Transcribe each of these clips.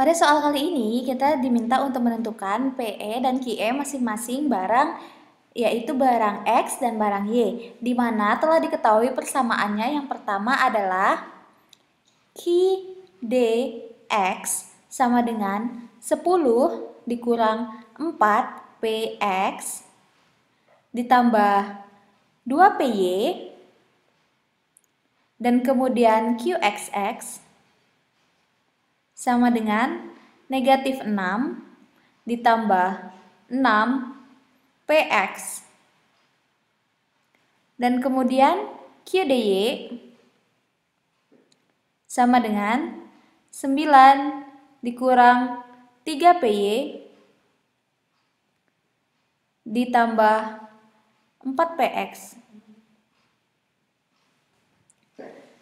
Pada soal kali ini, kita diminta untuk menentukan PE dan QE masing-masing barang yaitu barang X dan barang Y, di mana telah diketahui persamaannya yang pertama adalah QDX sama dengan 10 dikurang 4 PX ditambah 2 PY dan kemudian QXX sama dengan negatif 6 ditambah 6 PX. Dan kemudian QDY sama dengan 9 dikurang 3 PY ditambah 4 PX.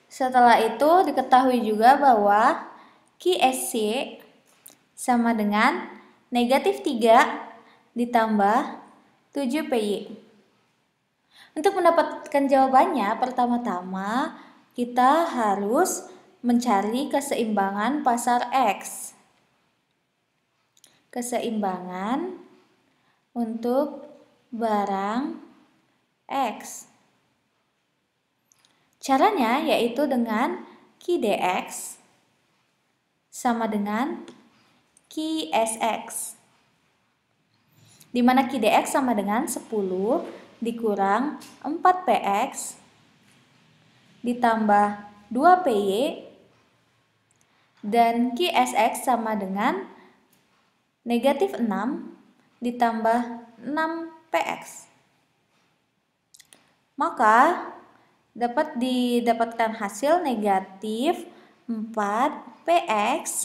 Setelah itu diketahui juga bahwa QSC sama dengan negatif 3 ditambah 7PY. Untuk mendapatkan jawabannya, pertama-tama kita harus mencari keseimbangan pasar X. Keseimbangan untuk barang X. Caranya yaitu dengan QDX sama dengan Ki SX. Di mana Ki DX sama dengan 10 dikurang 4PX ditambah 2PY dan Ki SX sama dengan negatif 6 ditambah 6PX. Maka dapat didapatkan hasil negatif 4 PX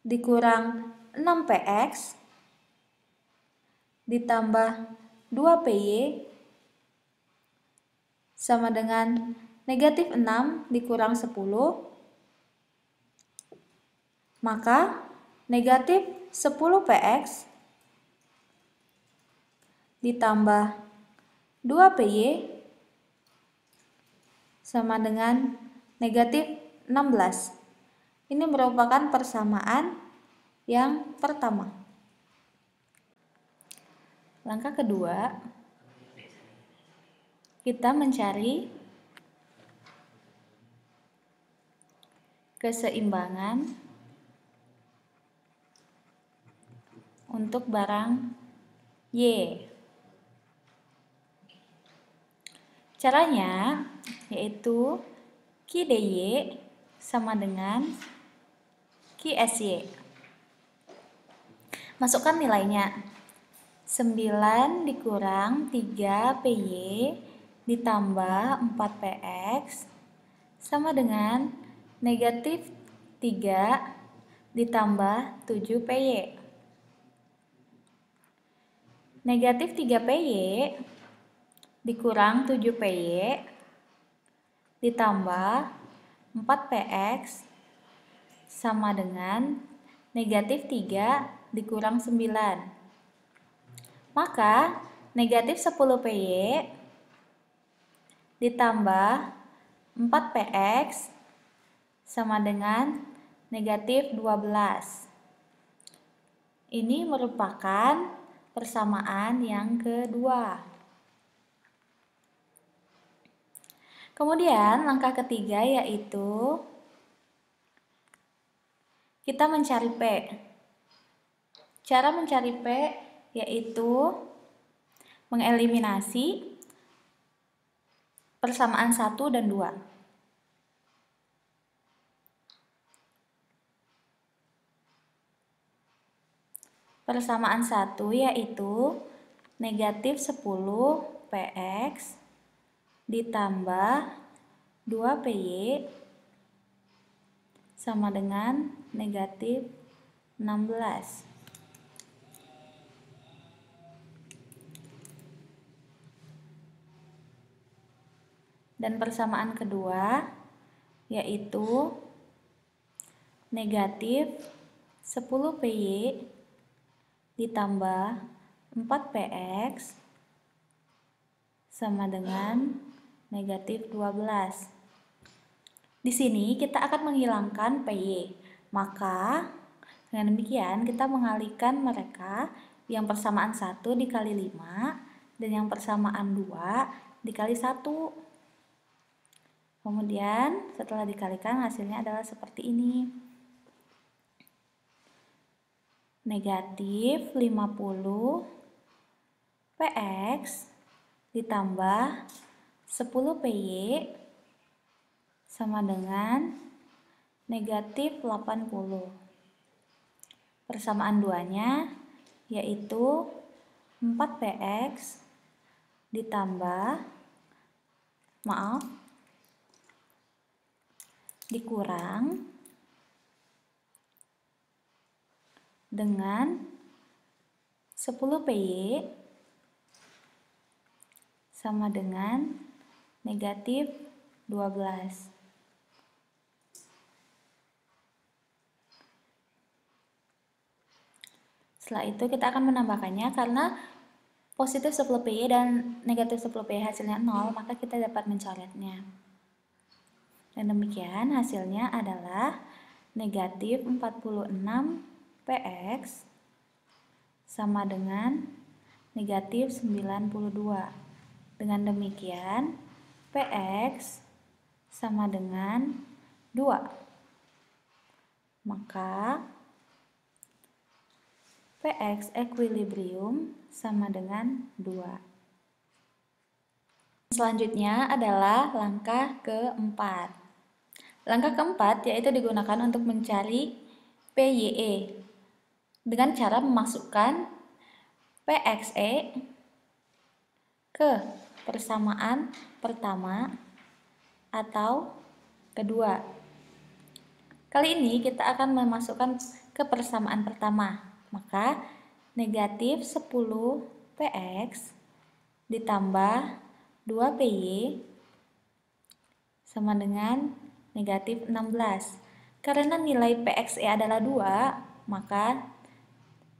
dikurang 6 PX ditambah 2 PY sama dengan negatif 6 dikurang 10 maka negatif 10 PX ditambah 2 PY sama dengan negatif 16. Ini merupakan persamaan yang pertama. Langkah kedua, kita mencari keseimbangan untuk barang Y. Caranya yaitu DY sama dengan SY. Masukkan nilainya. 9 dikurang 3 PY ditambah 4 PX sama dengan negatif 3 ditambah 7 PY. Negatif 3 PY dikurang 7PY ditambah 4PX sama dengan negatif 3 dikurang 9. Maka negatif 10PY ditambah 4PX sama dengan negatif 12. Ini merupakan persamaan yang kedua. Kemudian langkah ketiga yaitu kita mencari P. Cara mencari P yaitu mengeliminasi persamaan 1 dan 2. Persamaan 1 yaitu negatif 10 PX ditambah 2PY sama dengan negatif 16. Dan persamaan kedua yaitu negatif 10PY ditambah 4PX sama dengan negatif 12. Di sini kita akan menghilangkan PY. Maka dengan demikian kita mengalihkan mereka yang persamaan 1 dikali 5 dan yang persamaan 2 dikali 1. Kemudian setelah dikalikan hasilnya adalah seperti ini. Negatif 50 PX ditambah 10 PY sama dengan negatif 80. Persamaan duanya yaitu 4PX ditambah maaf dikurang dengan 10 PY sama dengan negatif 12. Setelah itu kita akan menambahkannya karena positif 10 PY dan negatif 10 PY hasilnya 0, maka kita dapat mencoretnya. Dan demikian hasilnya adalah negatif 46 PX sama dengan negatif 92. Dengan demikian, PX sama dengan 2. Maka PX equilibrium sama dengan 2. Selanjutnya adalah langkah keempat. Langkah keempat yaitu digunakan untuk mencari PYE dengan cara memasukkan PXE ke persamaan pertama atau kedua. Kali ini kita akan memasukkan ke persamaan pertama. Maka negatif 10 PX ditambah 2 PY sama dengan negatif 16. Karena nilai px e adalah 2, maka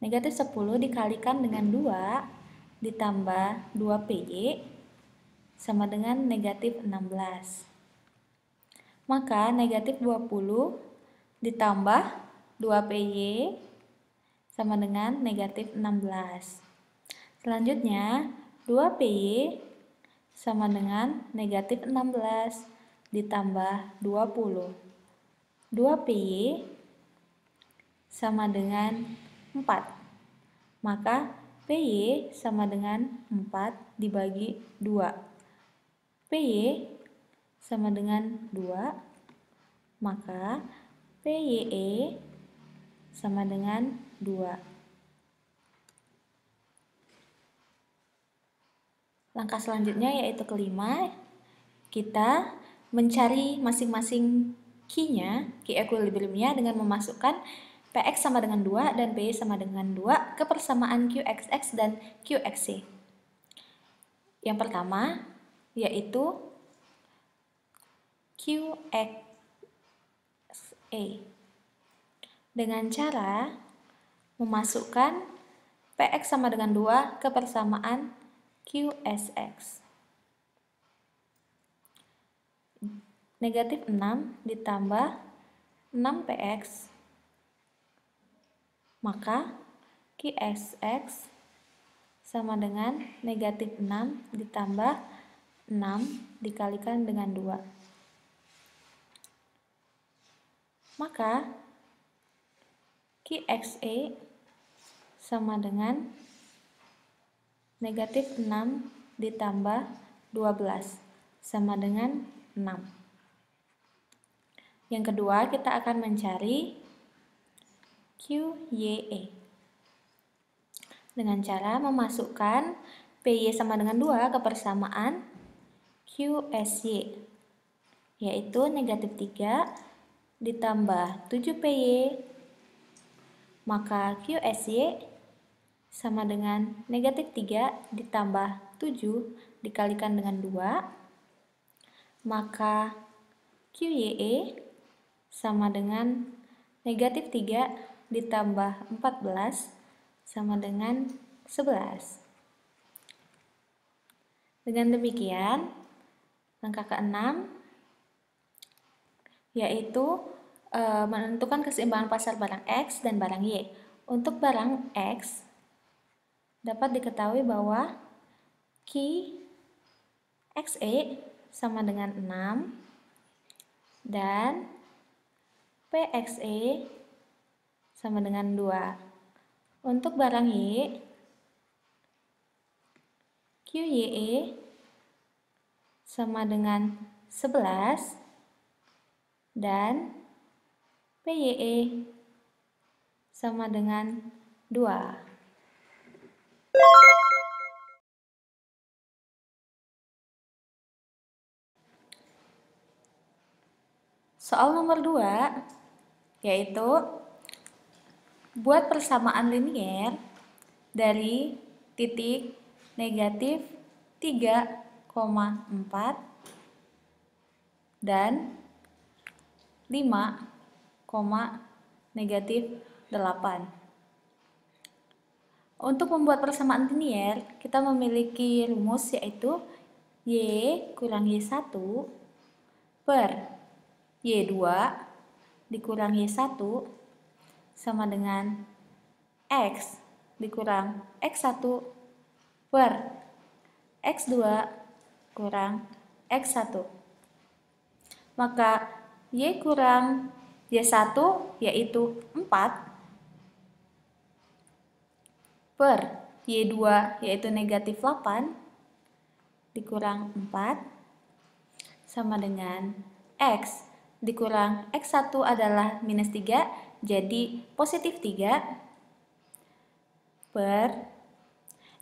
negatif 10 dikalikan dengan 2 ditambah 2 PY sama dengan negatif 16. Maka negatif 20 ditambah 2PY sama dengan negatif 16. Selanjutnya, 2PY sama dengan negatif 16 ditambah 20. 2PY sama dengan 4. Maka PY sama dengan 4 dibagi 2. PY sama dengan 2 maka PYE sama dengan 2 Langkah selanjutnya yaitu kelima, kita mencari masing-masing key-nya, key nya key equilibrium dengan memasukkan PX sama dengan 2 dan PY sama dengan 2 ke persamaan QXX dan QXC. Yang pertama, yaitu QXE dengan cara memasukkan PX sama dengan 2 ke persamaan QSX. Negatif 6 ditambah 6PX, maka QSX sama dengan negatif 6 ditambah 6. 6 dikalikan dengan 2. Maka QXA sama dengan negatif 6 ditambah 12 sama dengan 6. Yang kedua kita akan mencari QYE dengan cara memasukkan PY sama dengan 2 ke persamaan QSY yaitu negatif 3 ditambah 7PY maka QSY sama dengan negatif 3 ditambah 7 dikalikan dengan 2 maka QYE sama dengan negatif 3 ditambah 14 sama dengan 11 dengan demikian Langkah keenam yaitu e, menentukan keseimbangan pasar barang X dan barang Y. Untuk barang X dapat diketahui bahwa Q XE sama dengan 6 dan PXE sama dengan 2. Untuk barang Y QYE sama dengan 11 dan PYE sama dengan 2. Soal nomor 2 yaitu buat persamaan linier dari titik negatif 3 dan 5, negatif 8. Untuk membuat persamaan linier, kita memiliki rumus yaitu Y kurang Y1 per Y2 dikurang Y1 sama dengan X dikurang X1 per X2 kurang X1. Maka Y kurang Y1 yaitu 4 per Y2 yaitu negatif 8 dikurang 4 sama dengan X dikurang X1 adalah minus 3 jadi positif 3 per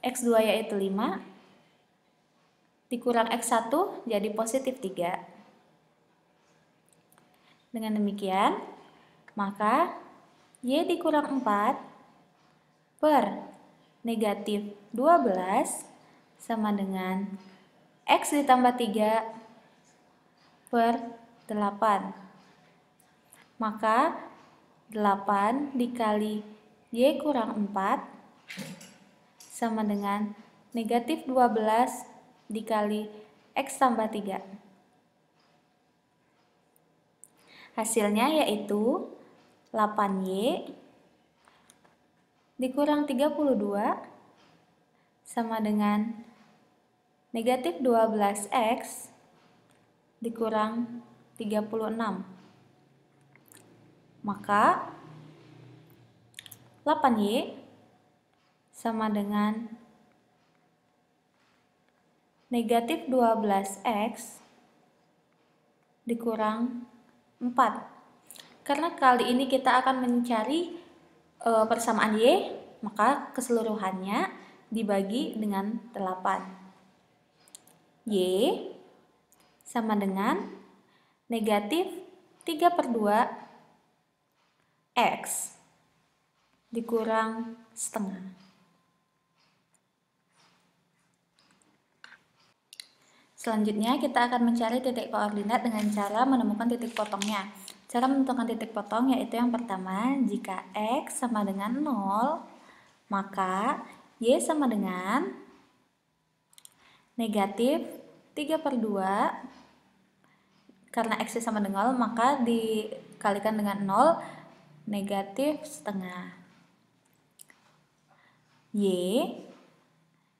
X2 yaitu 5 dikurang X1 jadi positif 3. Dengan demikian, maka Y dikurang 4 per negatif 12 sama dengan X ditambah 3 per 8. Maka 8 dikali Y kurang 4 sama dengan negatif 12 dikali X tambah 3. Hasilnya yaitu 8Y dikurang 32 sama dengan negatif 12X dikurang 36. Maka 8Y sama dengan negatif 12x dikurang 4. Karena kali ini kita akan mencari e, persamaan Y, maka keseluruhannya dibagi dengan 8. Y sama dengan negatif 3 per 2 X dikurang setengah. Selanjutnya, kita akan mencari titik koordinat dengan cara menemukan titik potongnya. Cara menentukan titik potong yaitu yang pertama, jika X sama dengan 0, maka Y sama dengan negatif 3 per 2. Karena X sama dengan 0, maka dikalikan dengan 0, negatif setengah. Y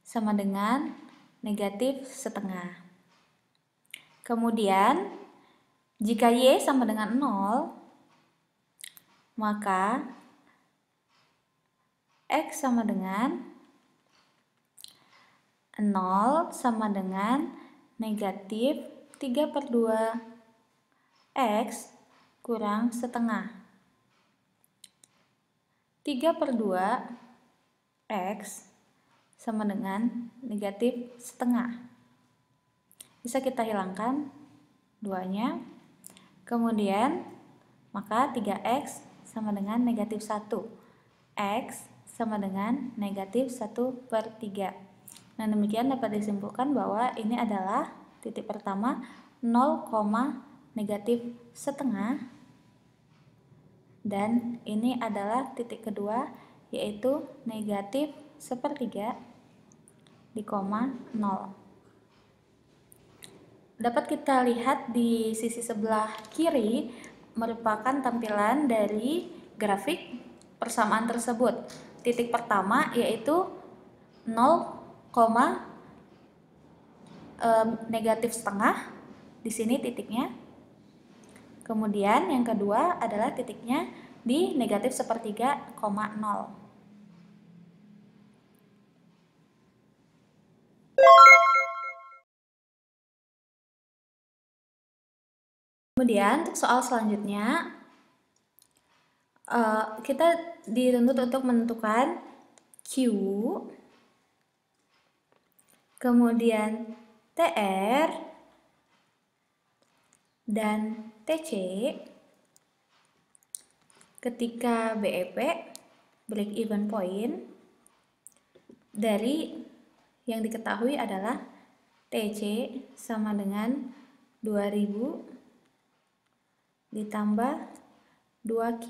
sama dengan negatif setengah. Kemudian, jika Y sama dengan 0, maka X sama dengan 0 sama dengan negatif 3 per 2 X kurang setengah. 3 per 2 X sama dengan negatif setengah bisa kita hilangkan duanya. Kemudian, maka 3x sama dengan negatif 1. x sama dengan negatif 1 per 3. Nah, demikian dapat disimpulkan bahwa ini adalah titik pertama 0, negatif setengah dan ini adalah titik kedua yaitu negatif sepertiga di koma nol dapat kita lihat di sisi sebelah kiri merupakan tampilan dari grafik persamaan tersebut. Titik pertama yaitu 0, negatif setengah. Di sini titiknya. Kemudian yang kedua adalah titiknya di negatif sepertiga, 0. Kemudian hmm. untuk soal selanjutnya uh, kita dituntut untuk menentukan Q, kemudian TR dan TC ketika BEP break even point dari yang diketahui adalah TC sama dengan 2000 ditambah 2Q.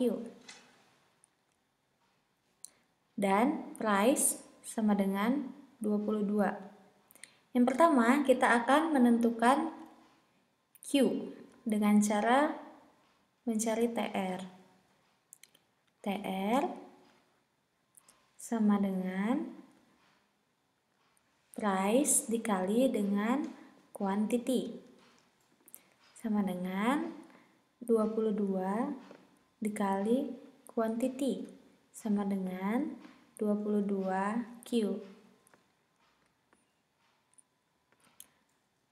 Dan price sama dengan 22. Yang pertama, kita akan menentukan Q dengan cara mencari TR. TR sama dengan price dikali dengan quantity sama dengan 22 dikali quantity sama dengan 22Q.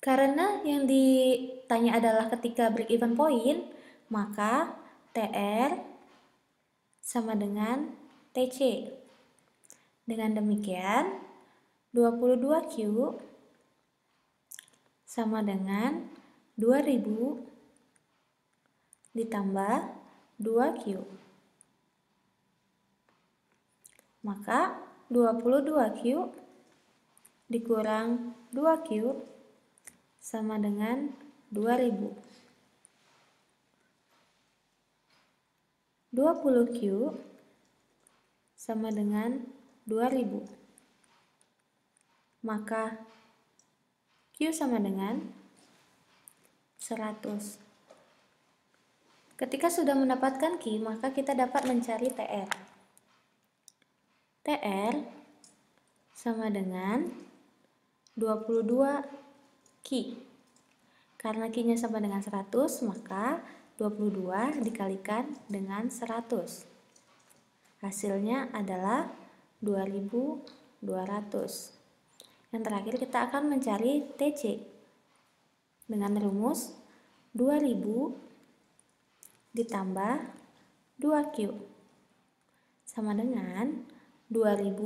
Karena yang ditanya adalah ketika break even point, maka TR sama dengan TC. Dengan demikian, 22Q sama dengan 2000 ditambah 2Q. Maka 22Q dikurang 2Q sama dengan 2000. 20Q sama dengan 2000. Maka Q sama dengan 100. Ketika sudah mendapatkan key, maka kita dapat mencari TR. TR sama dengan 22 key. Karena key-nya sama dengan 100, maka 22 dikalikan dengan 100. Hasilnya adalah 2200. Yang terakhir kita akan mencari TC dengan rumus 2000 ditambah 2Q sama dengan 2000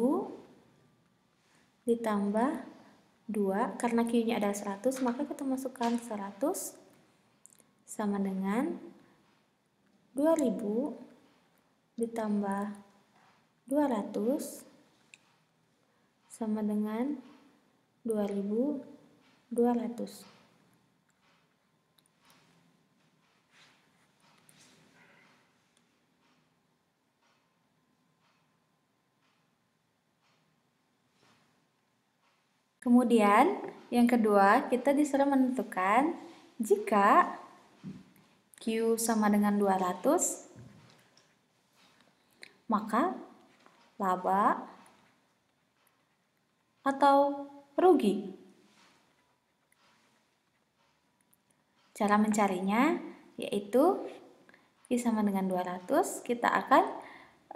ditambah 2 karena Q-nya ada 100 maka kita masukkan 100 sama dengan 2000 ditambah 200 sama dengan 2200 Kemudian yang kedua kita disuruh menentukan jika Q sama dengan 200 maka laba atau rugi. Cara mencarinya yaitu Q sama dengan 200 kita akan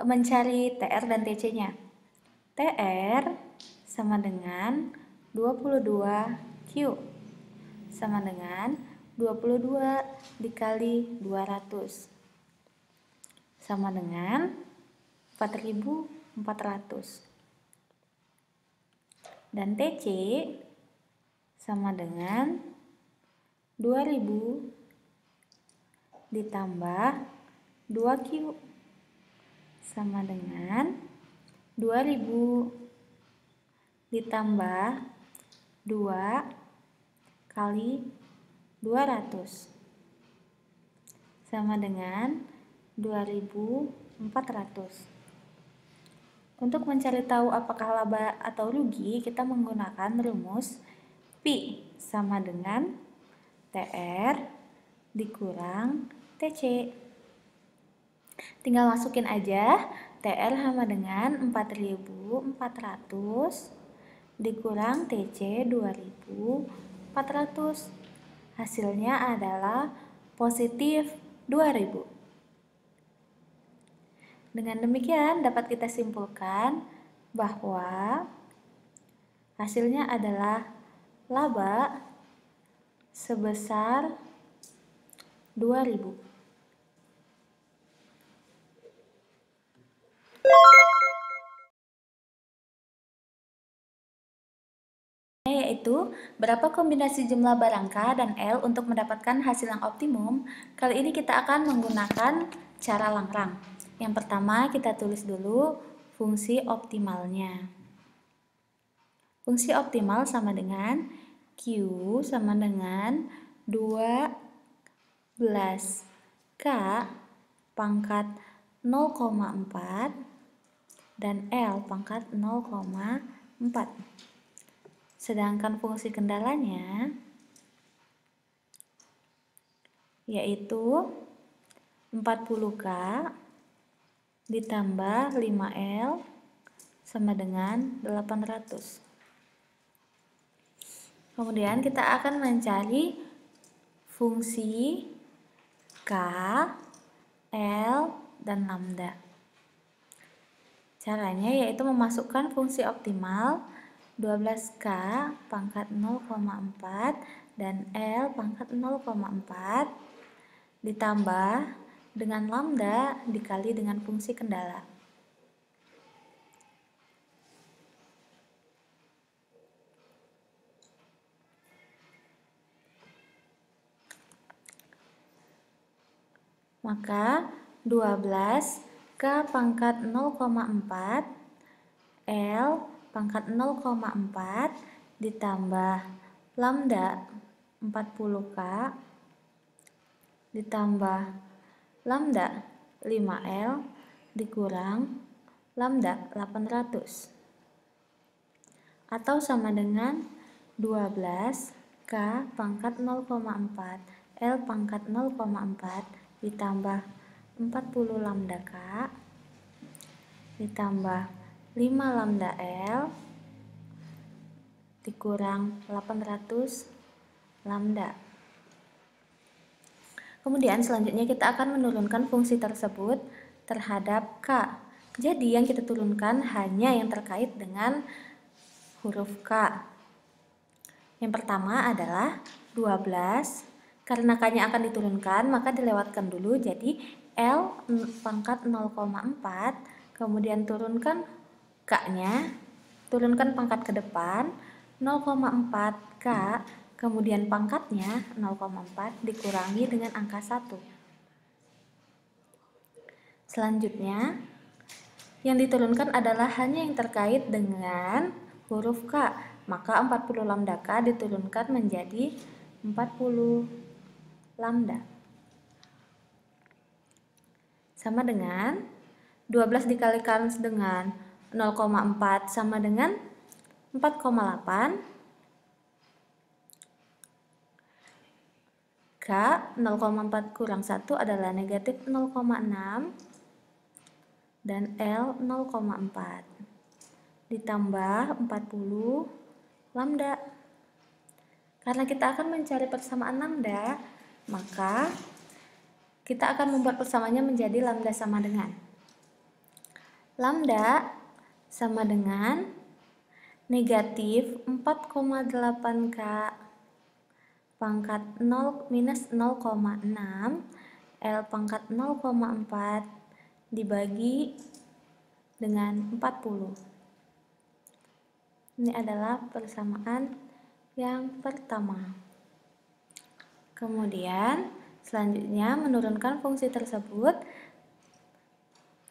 mencari TR dan TC-nya. TR sama dengan 22Q sama dengan 22 dikali 200 sama dengan 4400 dan TC sama dengan 2000 ditambah 2Q sama dengan 2000 ditambah 2 kali 200 sama dengan 2400. Untuk mencari tahu apakah laba atau rugi, kita menggunakan rumus P sama dengan TR dikurang TC. Tinggal masukin aja TR sama dengan 4400 dikurang TC 2400. Hasilnya adalah positif 2000. Dengan demikian dapat kita simpulkan bahwa hasilnya adalah laba sebesar 2000. yaitu berapa kombinasi jumlah barang K dan L untuk mendapatkan hasil yang optimum, kali ini kita akan menggunakan cara langrang. Yang pertama kita tulis dulu fungsi optimalnya. Fungsi optimal sama dengan Q sama dengan 12 K pangkat 0,4 dan L pangkat 0,4. Sedangkan fungsi kendalanya yaitu 40K ditambah 5L sama dengan 800. Kemudian kita akan mencari fungsi K, L, dan lambda. Caranya yaitu memasukkan fungsi optimal 12K pangkat 0,4 dan L pangkat 0,4 ditambah dengan lambda dikali dengan fungsi kendala. Maka 12 K pangkat 0,4 L pangkat 0,4 ditambah lambda 40K ditambah lambda 5L dikurang lambda 800 atau sama dengan 12 K pangkat 0,4 L pangkat 0,4 ditambah 40 lambda K ditambah 5 lambda L dikurang 800 lambda. Kemudian selanjutnya kita akan menurunkan fungsi tersebut terhadap K. Jadi yang kita turunkan hanya yang terkait dengan huruf K. Yang pertama adalah 12. Karena K-nya akan diturunkan, maka dilewatkan dulu. Jadi L pangkat 0,4, kemudian turunkan K-nya, turunkan pangkat ke depan, 0,4 K, kemudian pangkatnya 0,4 dikurangi dengan angka 1. Selanjutnya, yang diturunkan adalah hanya yang terkait dengan huruf K, maka 40 lambda K diturunkan menjadi 40 lambda. Sama dengan 12 dikalikan dengan 0,4 sama dengan 4,8 K 0,4 kurang 1 adalah negatif 0,6 dan L 0,4 ditambah 40 lambda karena kita akan mencari persamaan lambda maka kita akan membuat persamaannya menjadi lambda sama dengan lambda sama dengan negatif 4,8K pangkat 0 minus 0,6 L pangkat 0,4 dibagi dengan 40 ini adalah persamaan yang pertama kemudian selanjutnya menurunkan fungsi tersebut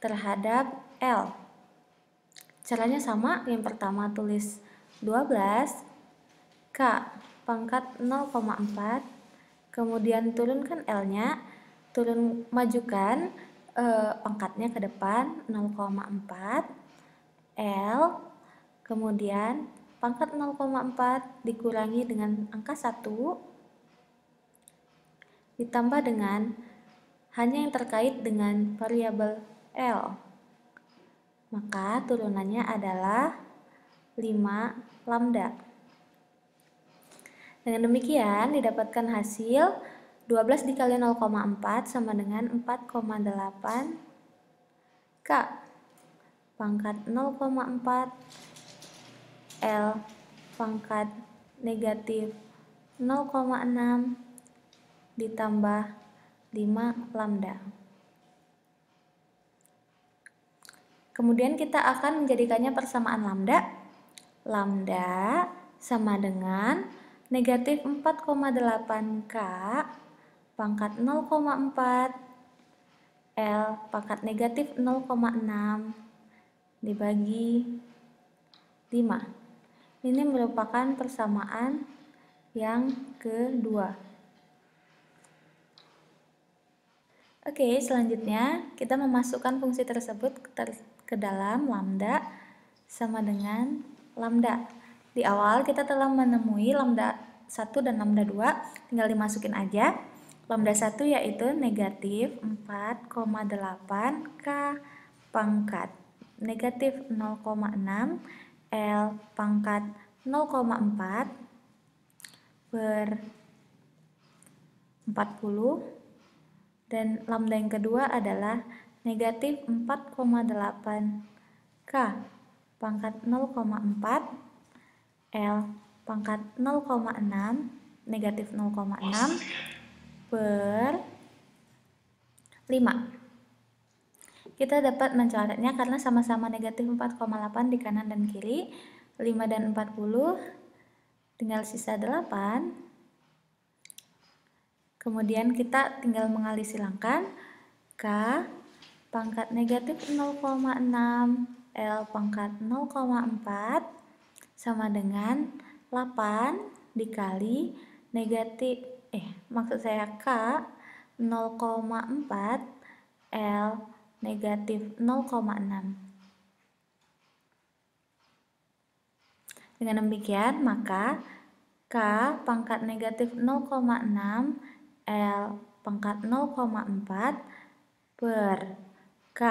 terhadap L Caranya sama, yang pertama tulis 12 K pangkat 0,4 kemudian turunkan L-nya, turun majukan eh, pangkatnya ke depan 0,4 L kemudian pangkat 0,4 dikurangi dengan angka 1 ditambah dengan hanya yang terkait dengan variabel L. Maka turunannya adalah 5 lambda. Dengan demikian didapatkan hasil 12 dikali 0,4 sama dengan 4,8 K pangkat 0,4 L pangkat negatif 0,6 ditambah 5 lambda. Kemudian kita akan menjadikannya persamaan lambda. Lambda sama dengan negatif 4,8K pangkat 0,4 L pangkat negatif 0,6 dibagi 5. Ini merupakan persamaan yang kedua. Oke, selanjutnya kita memasukkan fungsi tersebut ke ter ke dalam lambda sama dengan lambda. Di awal kita telah menemui lambda 1 dan lambda 2, tinggal dimasukin aja. Lambda 1 yaitu negatif 4,8 K pangkat negatif 0,6 L pangkat 0,4 per 40 dan lambda yang kedua adalah negatif 4,8. K pangkat 0,4. L pangkat 0,6, negatif 0,6 per 5 kita dapat mencoretnya karena sama-sama negatif 4,8 di kanan dan kiri 5 dan 40 tinggal sisa 8 kemudian kita tinggal mengalih silangkan K pangkat negatif 0,6 L pangkat 0,4 sama dengan 8 dikali negatif eh maksud saya K 0,4 L negatif 0,6 Dengan demikian, maka K pangkat negatif 0,6 L pangkat 0,4 per K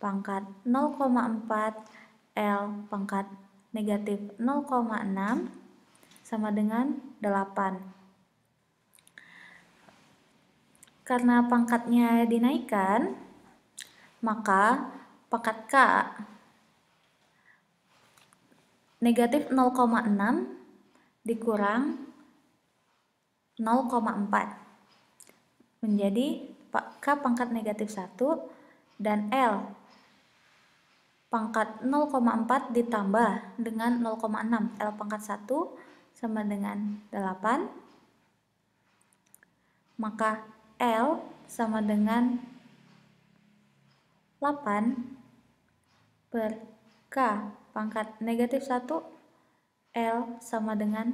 pangkat 0,4 L pangkat negatif 0,6 sama dengan 8 karena pangkatnya dinaikkan maka pangkat K negatif 0,6 dikurang 0,4 menjadi K pangkat negatif 1 dan L. Pangkat 0,4 ditambah dengan 0,6. L pangkat 1 sama dengan 8. Maka L sama dengan 8 per K pangkat negatif 1 L sama dengan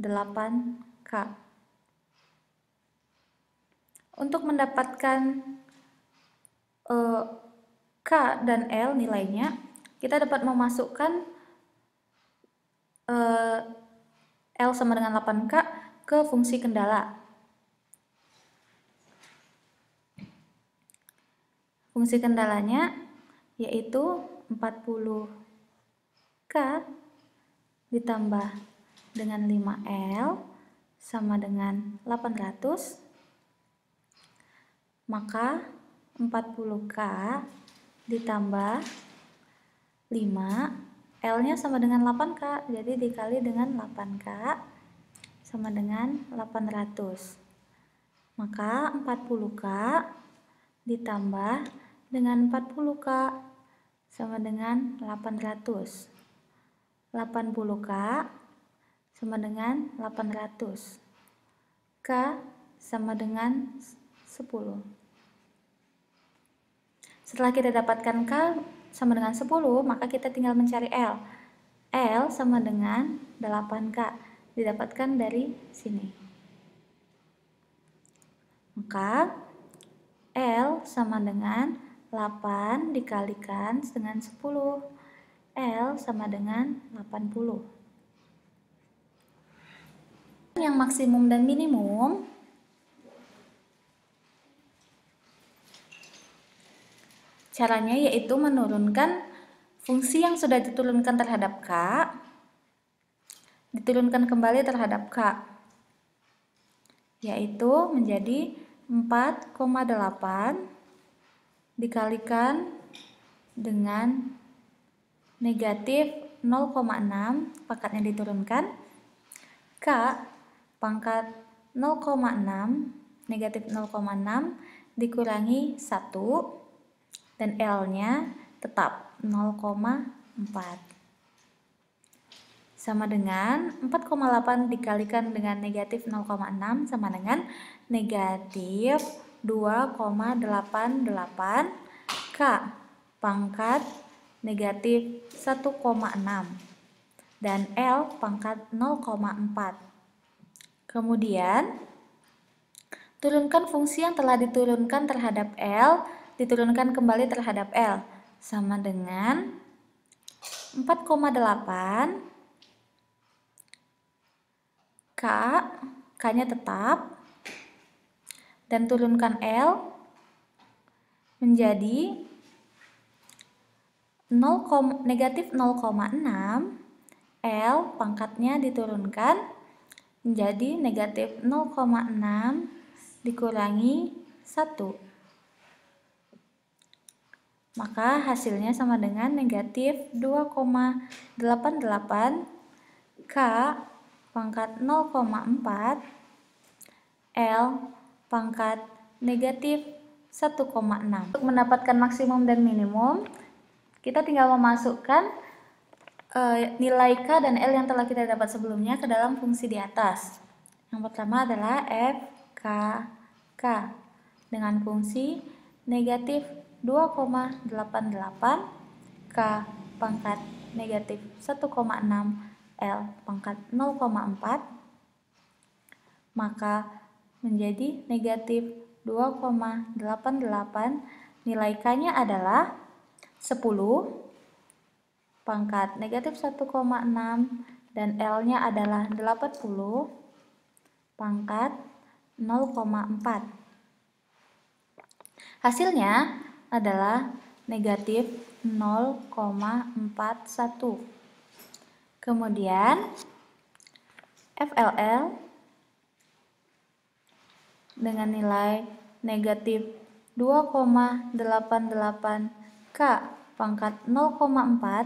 8K. Untuk mendapatkan eh, K dan L nilainya, kita dapat memasukkan eh, L sama dengan 8K ke fungsi kendala. Fungsi kendalanya yaitu 40K ditambah dengan 5L sama dengan 800 maka 40K ditambah 5 L-nya sama dengan 8K jadi dikali dengan 8K sama dengan 800 maka 40K ditambah dengan 40K sama dengan 800 80K sama dengan 800 K sama dengan 10 setelah kita dapatkan K sama dengan 10, maka kita tinggal mencari L. L sama dengan 8K didapatkan dari sini. Maka L sama dengan 8 dikalikan dengan 10. L sama dengan 80. Yang maksimum dan minimum Caranya yaitu menurunkan fungsi yang sudah diturunkan terhadap K diturunkan kembali terhadap K yaitu menjadi 4,8 dikalikan dengan negatif 0,6 pangkatnya diturunkan K pangkat 0,6 negatif 0,6 dikurangi 1 dan L-nya tetap 0,4 sama dengan 4,8 dikalikan dengan negatif 0,6 sama dengan negatif 2,88 K pangkat negatif 1,6 dan L pangkat 0,4 kemudian turunkan fungsi yang telah diturunkan terhadap L diturunkan kembali terhadap L sama dengan 4,8 K, K-nya tetap, dan turunkan L menjadi 0, negatif 0,6, L pangkatnya diturunkan menjadi negatif 0,6 dikurangi 1 maka hasilnya sama dengan negatif 2,88 K pangkat 0,4 L pangkat negatif 1,6 Untuk mendapatkan maksimum dan minimum kita tinggal memasukkan e, nilai K dan L yang telah kita dapat sebelumnya ke dalam fungsi di atas yang pertama adalah F K K dengan fungsi negatif 2,88 K pangkat negatif 1,6 L pangkat 0,4 maka menjadi negatif 2,88 nilai K-nya adalah 10 pangkat negatif 1,6 dan L-nya adalah 80 pangkat 0,4 hasilnya adalah negatif 0,41. Kemudian FLL dengan nilai negatif 2,88 K pangkat 0,4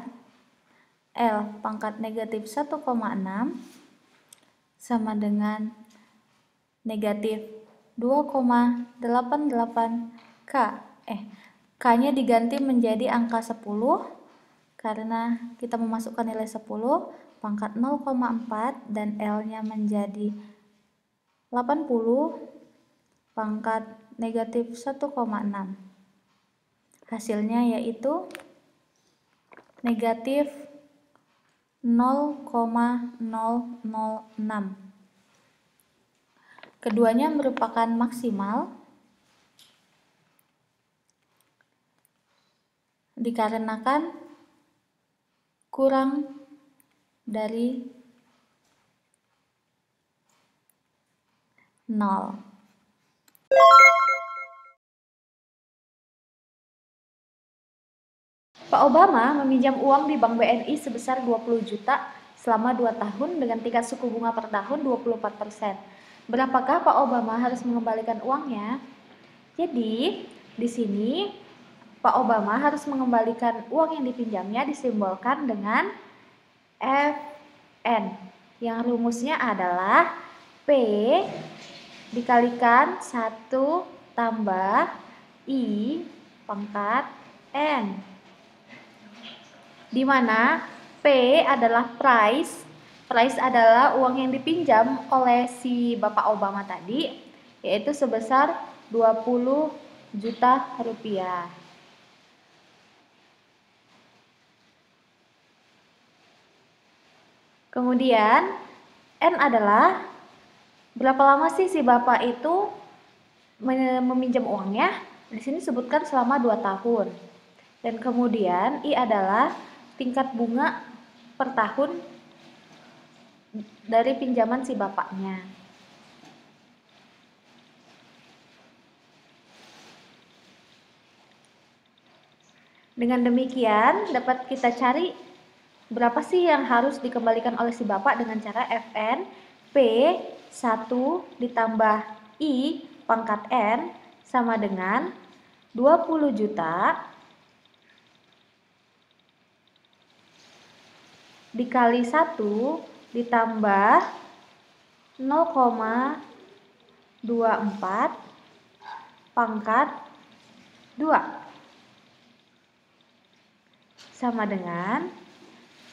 L pangkat negatif 1,6 sama dengan negatif 2,88 K eh K-nya diganti menjadi angka 10 karena kita memasukkan nilai 10 pangkat 0,4 dan L-nya menjadi 80 pangkat negatif 1,6 hasilnya yaitu negatif 0,006 keduanya merupakan maksimal dikarenakan kurang dari nol. Pak Obama meminjam uang di Bank BNI sebesar 20 juta selama 2 tahun dengan tingkat suku bunga per tahun 24%. Berapakah Pak Obama harus mengembalikan uangnya? Jadi, di sini Pak Obama harus mengembalikan uang yang dipinjamnya disimbolkan dengan FN yang rumusnya adalah P dikalikan 1 tambah I pangkat N di mana P adalah price price adalah uang yang dipinjam oleh si Bapak Obama tadi yaitu sebesar 20 juta rupiah Kemudian N adalah berapa lama sih si bapak itu meminjam uangnya? Di sini sebutkan selama 2 tahun. Dan kemudian I adalah tingkat bunga per tahun dari pinjaman si bapaknya. Dengan demikian dapat kita cari berapa sih yang harus dikembalikan oleh si bapak dengan cara Fn P 1 ditambah I pangkat N sama dengan 20 juta dikali 1 ditambah 0,24 pangkat 2 sama dengan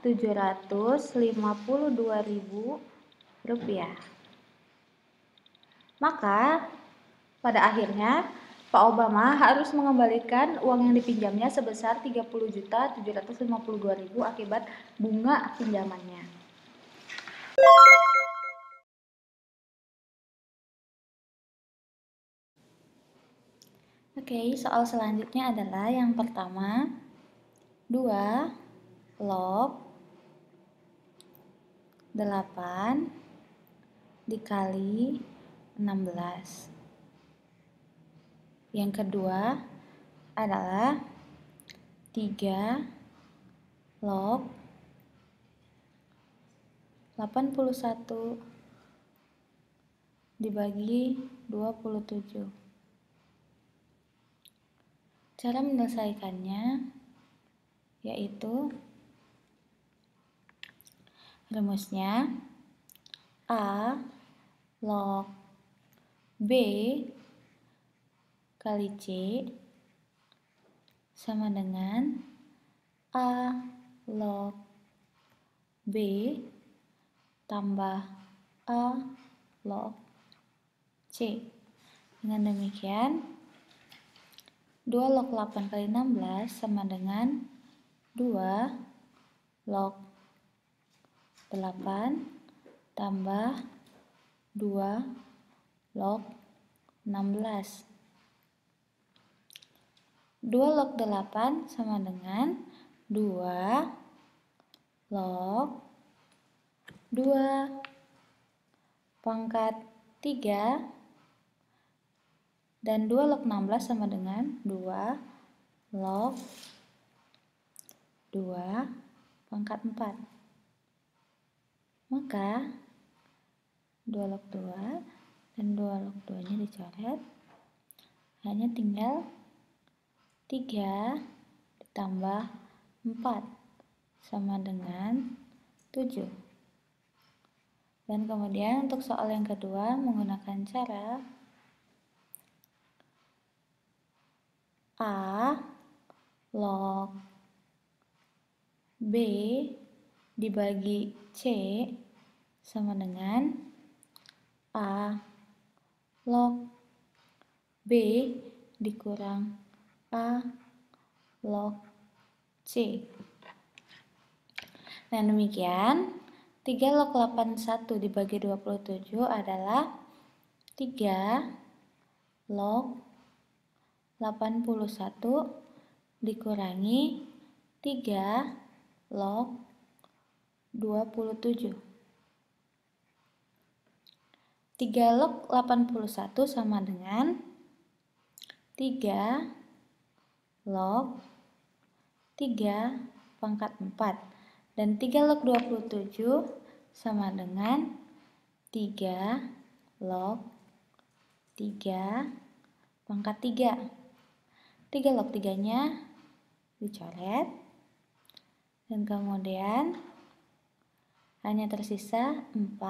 752.000 rupiah. Maka pada akhirnya Pak Obama harus mengembalikan uang yang dipinjamnya sebesar 30.752.000 akibat bunga pinjamannya. Oke, soal selanjutnya adalah yang pertama, dua, log 8 dikali 16. Yang kedua adalah 3 log 81 dibagi 27. Cara menyelesaikannya yaitu Rumusnya A log B kali C sama dengan A log B tambah A log C. Dengan demikian, 2 log 8 kali 16 sama dengan 2 log 8 tambah 2 log 16. 2 log 8 sama dengan 2 log 2 pangkat 3 dan 2 log 16 sama dengan 2 log 2 pangkat 4. Maka 2 log 2 dan 2 log 2 nya dicoret. Hanya tinggal 3 ditambah 4 sama dengan 7. Dan kemudian untuk soal yang kedua menggunakan cara A log B dibagi C sama dengan A log B dikurang A log C. Nah demikian 3 log 81 dibagi 27 adalah 3 log 81 dikurangi 3 log 27. 3 log 81 sama dengan 3 log 3 pangkat 4 dan 3 log 27 sama dengan 3 log 3 pangkat 3 3 log 3 nya dicoret dan kemudian hanya tersisa 4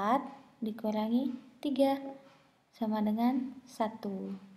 dikurangi 3 sama dengan 1.